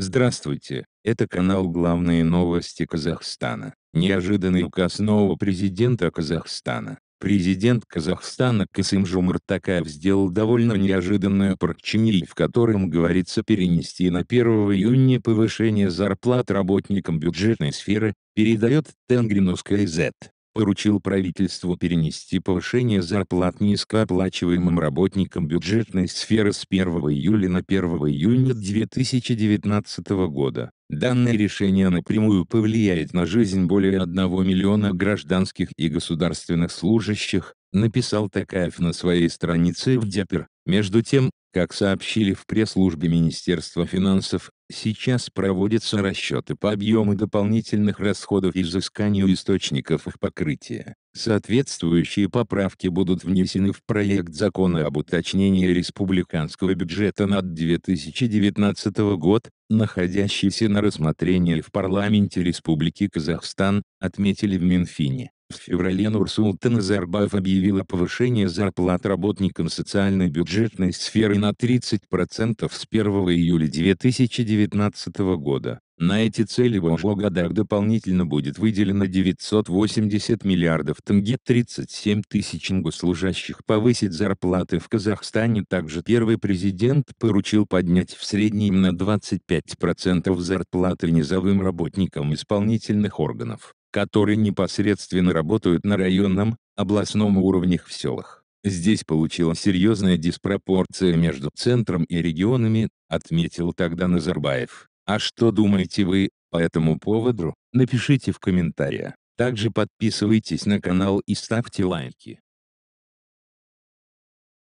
Здравствуйте, это канал «Главные новости Казахстана». Неожиданный указ нового президента Казахстана. Президент Казахстана Касым Жумартакаев сделал довольно неожиданную порчение, в котором говорится перенести на 1 июня повышение зарплат работникам бюджетной сферы, передает Тенгринус КЗ поручил правительству перенести повышение зарплат низкооплачиваемым работникам бюджетной сферы с 1 июля на 1 июня 2019 года. Данное решение напрямую повлияет на жизнь более 1 миллиона гражданских и государственных служащих, написал Такаев на своей странице в Депер. Между тем, как сообщили в пресс-службе Министерства финансов, Сейчас проводятся расчеты по объему дополнительных расходов и изысканию источников их покрытия. Соответствующие поправки будут внесены в проект закона об уточнении республиканского бюджета на 2019 год, находящийся на рассмотрении в парламенте Республики Казахстан, отметили в Минфине. В феврале Нурсултан Назарбаев объявил о повышении зарплат работникам социальной бюджетной сферы на 30% с 1 июля 2019 года. На эти цели в ОЖО годах дополнительно будет выделено 980 миллиардов тенге 37 тысяч госслужащих повысить зарплаты в Казахстане. Также первый президент поручил поднять в среднем на 25% зарплаты низовым работникам исполнительных органов которые непосредственно работают на районном, областном уровнях в селах. Здесь получила серьезная диспропорция между центром и регионами, отметил тогда Назарбаев. А что думаете вы по этому поводу? Напишите в комментариях. Также подписывайтесь на канал и ставьте лайки.